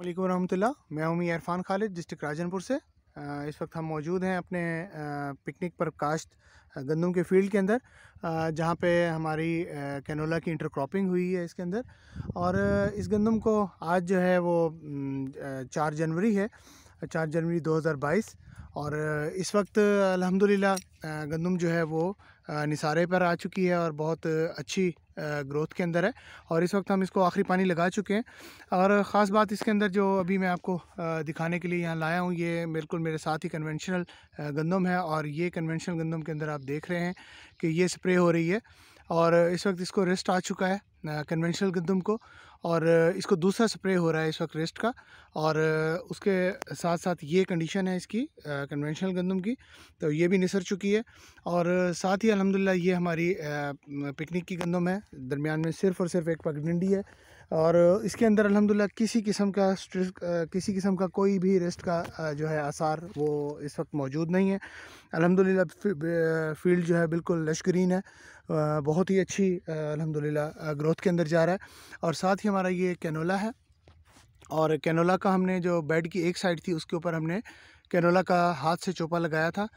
अल्लाम वरहमल्ला मैं हूँ इरफान खालिद डिस्ट्रिक्ट राजनपुर से इस वक्त हम मौजूद हैं अपने पिकनिक पर काश्त गंदम के फील्ड के अंदर जहाँ पे हमारी कैनोला की इंटरक्रॉपिंग हुई है इसके अंदर और इस गंदम को आज जो है वो चार जनवरी है चार जनवरी 2022 और इस वक्त अल्हम्दुलिल्लाह गंदम जो है वो निसारे पर आ चुकी है और बहुत अच्छी ग्रोथ के अंदर है और इस वक्त हम इसको आखिरी पानी लगा चुके हैं और ख़ास बात इसके अंदर जो अभी मैं आपको दिखाने के लिए यहाँ लाया हूँ ये बिल्कुल मेरे साथ ही कन्वेंशनल गंदम है और ये कन्वेंशनल गंदम के अंदर आप देख रहे हैं कि ये स्प्रे हो रही है और इस वक्त इसको रेस्ट आ चुका है कन्वेंशनल गंदम को और इसको दूसरा स्प्रे हो रहा है इस वक्त रेस्ट का और उसके साथ साथ ये कंडीशन है इसकी कन्वेंशनल गंदम की तो ये भी निसर चुकी है और साथ ही अलहमदिल्ला ये हमारी पिकनिक की गंदम है दरमियान में सिर्फ़ और सिर्फ एक पगडंडी है और इसके अंदर अल्हम्दुलिल्लाह किसी किस्म का स्ट्रेस किसी किस्म का कोई भी रेस्ट का जो है आसार वो इस वक्त मौजूद नहीं है अल्हम्दुलिल्लाह फील्ड जो है बिल्कुल लश्करीन है बहुत ही अच्छी अल्हम्दुलिल्लाह ग्रोथ के अंदर जा रहा है और साथ ही हमारा ये कैनोला है और कैनोला का हमने जो बेड की एक साइड थी उसके ऊपर हमने कैनोला का हाथ से चोपा लगाया था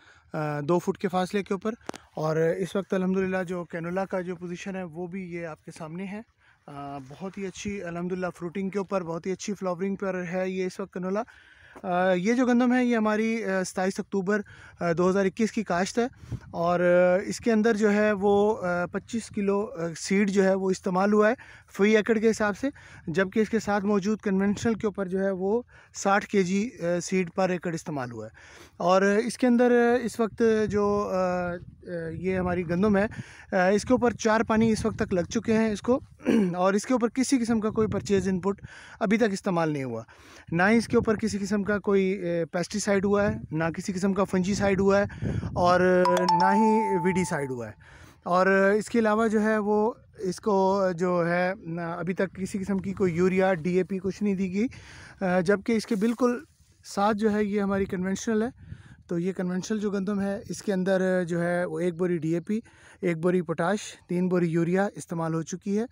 दो फुट के फासले के ऊपर और इस वक्त अल्हम्दुलिल्लाह जो कैनोला का जो पोजीशन है वो भी ये आपके सामने है बहुत ही अच्छी अलहमदिल्ला फ्रूटिंग के ऊपर बहुत ही अच्छी फ्लावरिंग पर है ये इस वक्त कनोला ये जो गंदम है ये हमारी सताईस अक्टूबर 2021 की काश्त है और इसके अंदर जो है वो 25 किलो सीड जो है वो इस्तेमाल हुआ है फी एकड़ के हिसाब से जबकि इसके साथ मौजूद कन्वेंशनल के ऊपर जो है वो 60 के जी सीड पर एकड़ इस्तेमाल हुआ है और इसके अंदर इस वक्त जो ये हमारी गंदम है इसके ऊपर चार पानी इस वक्त तक लग चुके हैं इसको और इसके ऊपर किसी किस्म का कोई परचेज इनपुट अभी तक इस्तेमाल नहीं हुआ ना ही इसके ऊपर किसी किस्म का कोई पेस्टिसाइड हुआ है ना किसी किस्म का फंजीसाइड हुआ है और ना ही वीडीसाइड हुआ है और इसके अलावा जो है वो इसको जो है अभी तक किसी किस्म की कोई यूरिया डीएपी कुछ नहीं दी गई जबकि इसके बिल्कुल साथ जो है ये हमारी कन्वेंशनल है तो ये कन्वेंशनल जो गंदम है इसके अंदर जो है वो एक बोरी डीएपी एक बोरी पोटाश तीन बोरी यूरिया इस्तेमाल हो चुकी है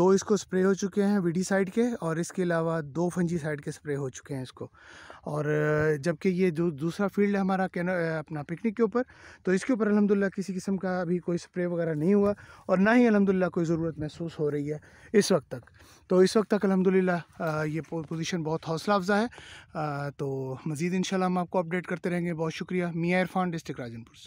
दो इसको स्प्रे हो चुके हैं वीडी साइड के और इसके अलावा दो फंजी साइड के स्प्रे हो चुके हैं इसको और जबकि ये जो दूसरा फील्ड है हमारा कैन अपना पिकनिक के ऊपर तो इसके ऊपर अलहमदिल्ला किसी किस्म का अभी कोई स्प्रे वगैरह नहीं हुआ और ना ही अलहमदिल्ला कोई ज़रूरत महसूस हो रही है इस वक्त तक तो इस वक्त तक अलहमदिल्ला ये पोजीशन बहुत हौसला अफजा है तो मज़ीद इन हम आपको अपडेट करते रहें रहेंगे बहुत शुक्रिया मियाँ इरफान डिस्ट्रिक्ट राजनपुर से